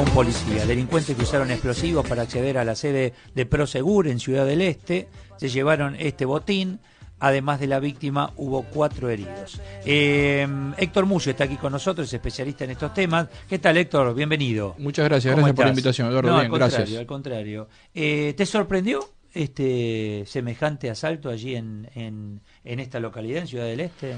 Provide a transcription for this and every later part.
un policía. Delincuentes que usaron explosivos para acceder a la sede de Prosegur en Ciudad del Este. Se llevaron este botín. Además de la víctima, hubo cuatro heridos. Eh, Héctor Mucio está aquí con nosotros, es especialista en estos temas. ¿Qué tal, Héctor? Bienvenido. Muchas gracias, gracias por la invitación, Eduardo. No, al contrario, Al contrario. Eh, ¿Te sorprendió este semejante asalto allí en esta localidad, en Ciudad del Este?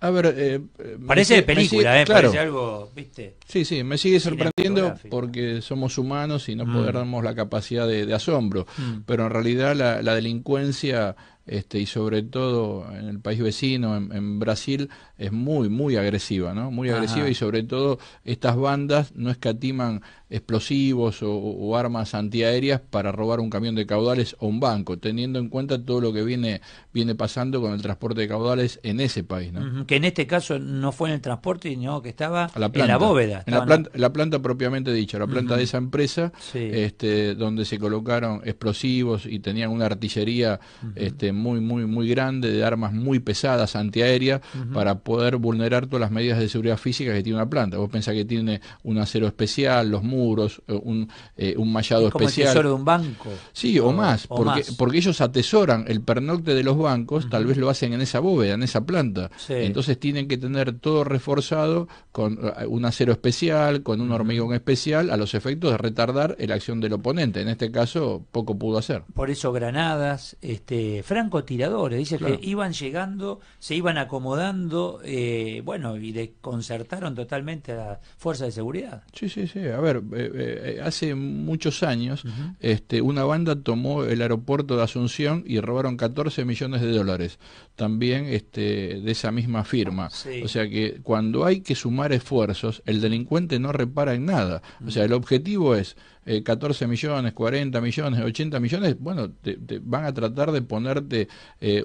A ver, eh, eh, parece película, eh, algo, ¿viste? Sí, sí, me sigue sorprendiendo porque somos humanos y no mm. podemos podemos la capacidad de, asombro, mm. pero en realidad la, delincuencia este, y sobre todo en el país vecino, en, Brasil, es muy, muy agresiva, ¿no? Muy agresiva y sobre todo estas bandas no escatiman explosivos o, armas antiaéreas para robar un camión de caudales o un banco, teniendo en cuenta todo lo que viene, viene pasando con el transporte de caudales en ese país. que en este caso no fue en el transporte, sino que estaba en la bóveda. En la, planta, propiamente dicha, la planta de esa empresa, este, donde se colocaron explosivos y tenían una artillería este, muy, muy, muy grande, de armas muy pesadas, antiaéreas, para poder vulnerar todas las medidas de seguridad física que tiene una planta. Vos pensás que tiene un acero especial, los muros, eh, un, eh, un mallado especial. El tesoro de un banco. Sí, o, más, porque, porque ellos atesoran el pernocte de los bancos, tal vez lo hacen en esa bóveda, en esa planta. Entonces tienen que tener todo reforzado con eh, un acero especial, con un hormigón especial, a los efectos de retardar la acción del oponente. En este caso, poco pudo hacer. Por eso granadas, este, francotiradores, dice que iban llegando, se iban acomodando, bueno, y desconcertaron totalmente a la fuerza de seguridad. Sí, sí, sí. A ver, eh, eh, eh, hace muchos años, este, una banda tomó el aeropuerto de Asunción y robaron 14 millones de dólares, también este, de esa misma firma. O sea que cuando hay que sumar esfuerzos, el delincuente no repara en nada. O sea, el objetivo es 14 millones, 40 millones, 80 millones, bueno, te, van a tratar de ponerte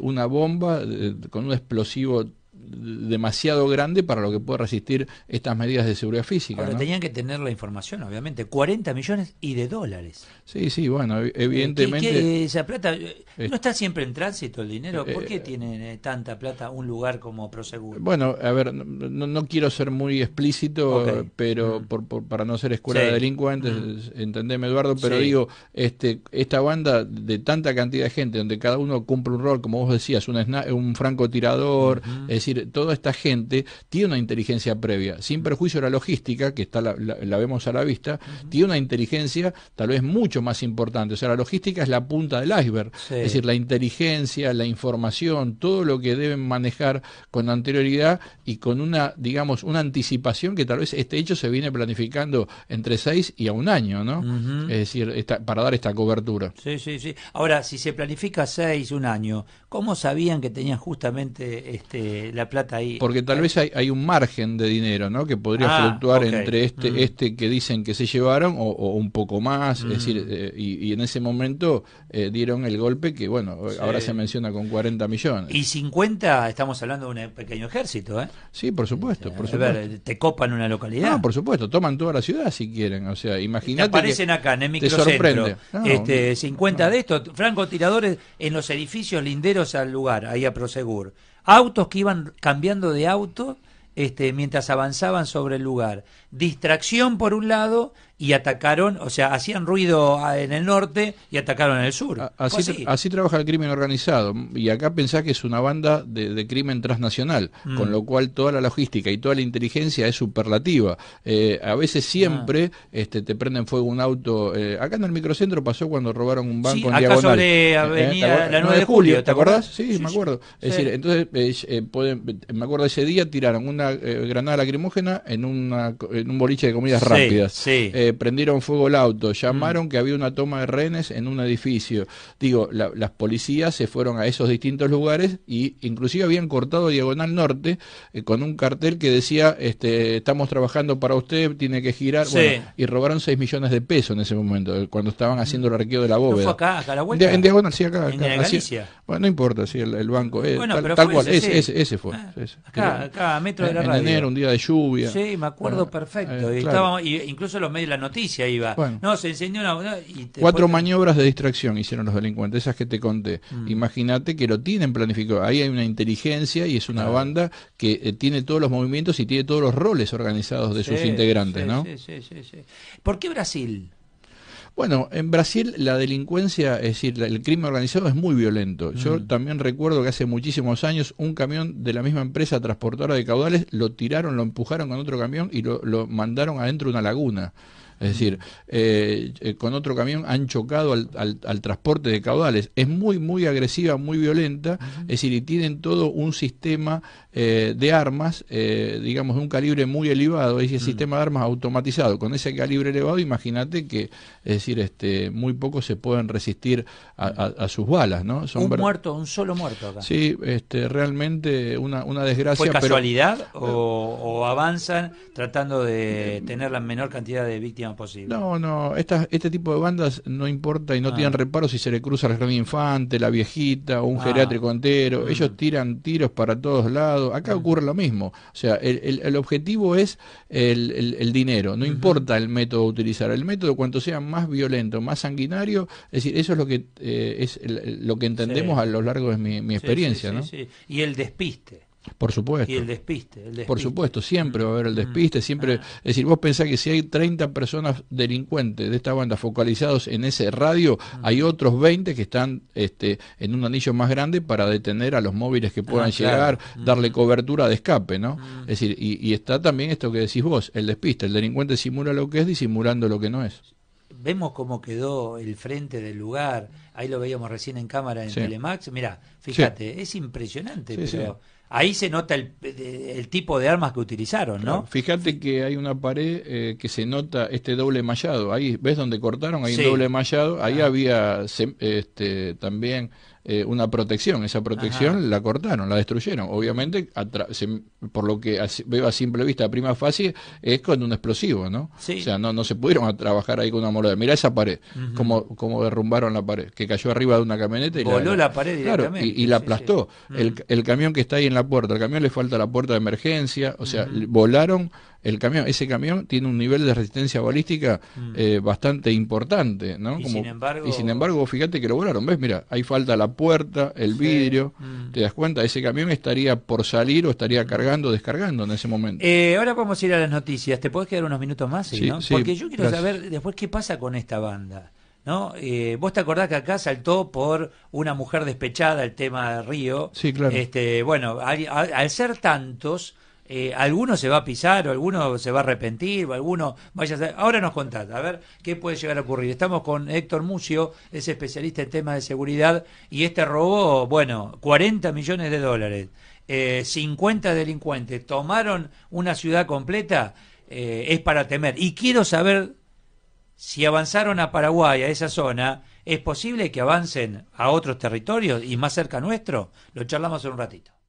una bomba con un explosivo demasiado grande para lo que puede resistir estas medidas de seguridad física. tenían que tener la información, obviamente, 40 millones y de dólares. Sí, sí, bueno, eh, evidentemente... esa plata eh, no está siempre en tránsito el dinero. Eh, ¿Por qué tiene tanta plata un lugar como Prosegur? Bueno, a ver, no, quiero ser muy explícito, pero mm. para no ser escuela de delincuentes, mm. entendeme Eduardo, pero digo, este, esta banda de tanta cantidad de gente, donde cada uno cumple un rol, como vos decías, un, un francotirador, es decir, toda esta gente tiene una inteligencia previa, sin perjuicio de la logística, que está la, vemos a la vista, tiene una inteligencia tal vez mucho más importante. O sea, la logística es la punta del iceberg, es decir, la inteligencia, la información, todo lo que deben manejar con anterioridad y con una, digamos, una anticipación que tal vez este hecho se viene planificando entre seis y a un año, ¿no? Es decir, para dar esta cobertura. Sí, sí, sí. Ahora, si se planifica seis, un año, ¿cómo sabían que tenían justamente este, la plata ahí. Porque tal eh, vez hay, un margen de dinero, ¿no? Que podría ah, fluctuar entre este, mm. este que dicen que se llevaron o, un poco más. Es mm. decir, eh, y, en ese momento eh, dieron el golpe que, bueno, ahora se menciona con 40 millones. Y 50, estamos hablando de un pequeño ejército, ¿eh? Sí, por supuesto. por supuesto. te copan una localidad. No, por supuesto, toman toda la ciudad si quieren. O sea, imagínate. Aparecen acá en el microcentro. Te sorprende. este, 50 de estos, francotiradores en los edificios linderos al lugar, ahí a Prosegur autos que iban cambiando de auto este, mientras avanzaban sobre el lugar. Distracción por un lado y atacaron, o sea, hacían ruido en el norte y atacaron en el sur. Así, así. trabaja el crimen organizado. Y acá pensás que es una banda de, crimen transnacional, mm. con lo cual toda la logística y toda la inteligencia es superlativa. Eh, a veces siempre ah. este, te prenden fuego un auto. Eh, acá en el microcentro pasó cuando robaron un banco sí, acá Sobre eh, avenida, la 9 de julio, ¿te, Sí, me acuerdo. Es decir, entonces, pueden, me acuerdo ese día tiraron una granada lacrimógena en, una, en un boliche de comidas rápidas. Sí prendieron fuego el auto, mm. llamaron que había una toma de rehenes en un edificio. Digo, las policías se fueron a esos distintos lugares y inclusive habían cortado Diagonal Norte eh, con un cartel que decía, este, estamos trabajando para usted, tiene que girar, y robaron 6 millones de pesos en ese momento, eh, cuando estaban mm. haciendo el arqueo de la bóveda. No fue acá, acá a la vuelta. en Diagonal, sí, acá. acá bueno, no importa si sí, el, banco, es. Eh, bueno, tal, pero cual, ese, ese, fue. Ah, acá, acá, metro de la en, En enero, un día de lluvia. Sí, me acuerdo ah, perfecto. incluso los medios noticia iba. No, se encendió una... Cuatro maniobras de distracción hicieron los delincuentes, esas que te conté. Mm. Imagínate que lo tienen planificado. Ahí hay una inteligencia y es una banda que eh, tiene todos los movimientos y tiene todos los roles organizados de sus integrantes, ¿no? Sí, sí, sí, sí. ¿Por qué Brasil? Bueno, en Brasil la delincuencia, es decir, el crimen organizado es muy violento. Yo también recuerdo que hace muchísimos años un camión de la misma empresa transportadora de caudales lo tiraron, lo empujaron con otro camión y lo, lo mandaron adentro de una laguna. Es decir, eh, eh, con otro camión han chocado al, transporte de caudales. Es muy, muy agresiva, muy violenta. Es decir, y tienen todo un sistema eh, de armas, digamos, de un calibre muy elevado. Es decir, el mm. sistema de armas automatizado. Con ese calibre elevado, imagínate que, es decir, este, muy pocos se pueden resistir a, sus balas, ¿no? un muerto, un solo muerto acá. Sí, este, realmente una, una desgracia. ¿Fue casualidad o avanzan tratando de tener la menor cantidad de víctimas? posible. No, no, este tipo de bandas no importa y no ah. tienen reparo si se le cruza el gran infante, la viejita o un ah. geriátrico entero. Mm. Ellos tiran tiros para todos lados. Acá mm. ocurre lo mismo. O sea, el, objetivo es el, dinero. No importa el método a utilizar. El método, cuanto sea más violento, más sanguinario, es decir, eso es lo que, eh, es lo que entendemos a lo largo de mi, experiencia. Y el despiste. Por supuesto. Y el despiste, Por supuesto, siempre va a haber el mm. despiste, siempre... Ah. Es decir, vos pensás que si hay 30 personas delincuentes de esta banda focalizados en ese radio, mm. hay otros 20 que están este, en un anillo más grande para detener a los móviles que puedan ah, llegar, mm. darle cobertura de escape, ¿no? Es decir, y está también esto que decís vos, el despiste, el delincuente simula lo que es disimulando lo que no es vemos cómo quedó el frente del lugar, ahí lo veíamos recién en cámara en Telemax, mira, fíjate, es impresionante, pero ahí se nota el, tipo de armas que utilizaron, ¿no? Fíjate que hay una pared eh, que se nota este doble mallado, ahí, ¿ves donde cortaron? Hay un doble mallado, ahí ah. había este, también eh, una protección. Esa protección la cortaron, la destruyeron. Obviamente, por lo que veo a simple vista, a prima facie, es con un explosivo, ¿no? O sea, no, no se pudieron a trabajar ahí con una morada. Mirá esa pared, como cómo, derrumbaron la pared, que cayó arriba de una camioneta y Voló la, pared y, la aplastó. Mm. El, camión que está ahí en la puerta, el camión le falta la puerta de emergencia, o sea, volaron el camión, ese camión tiene un nivel de resistencia balística mm. eh, bastante importante, ¿no? Y, sin embargo, fíjate que lo volaron ¿ves? Mira, ahí falta la puerta, el vidrio, mm. te das cuenta, ese camión estaría por salir o estaría mm. cargando, descargando en ese momento. Eh, ahora vamos a ir a las noticias, ¿te puedes quedar unos minutos más? Sí, sí, Porque yo quiero saber después qué pasa con esta banda. ¿no? Eh, vos te acordás que acá saltó por una mujer despechada el tema de Río. Sí, claro. Este, bueno, al ser tantos, eh, alguno se va a pisar, o alguno se va a arrepentir, o alguno vaya a Ahora nos contás, a ver qué puede llegar a ocurrir. Estamos con Héctor Mucio, es especialista en temas de seguridad, y este robó bueno, 40 millones de dólares, 50 eh, delincuentes, tomaron una ciudad completa, eh, es para temer. Y quiero saber si avanzaron a Paraguay, a esa zona, ¿es posible que avancen a otros territorios y más cerca nuestro? Lo charlamos en un ratito.